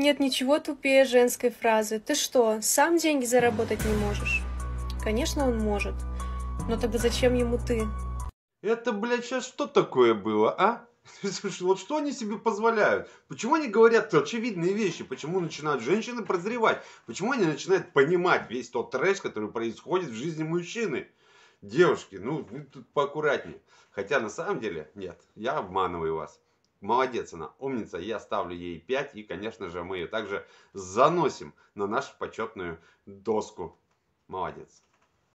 Нет ничего тупее женской фразы. Ты что, сам деньги заработать не можешь? Конечно, он может. Но тогда зачем ему ты? Это, блядь, сейчас что такое было, а? Слушай, вот что они себе позволяют? Почему они говорят очевидные вещи? Почему начинают женщины прозревать? Почему они начинают понимать весь тот трэш, который происходит в жизни мужчины? Девушки, ну, тут поаккуратнее. Хотя на самом деле, нет, я обманываю вас. Молодец она, умница, я ставлю ей 5, и, конечно же, мы ее также заносим на нашу почетную доску. Молодец.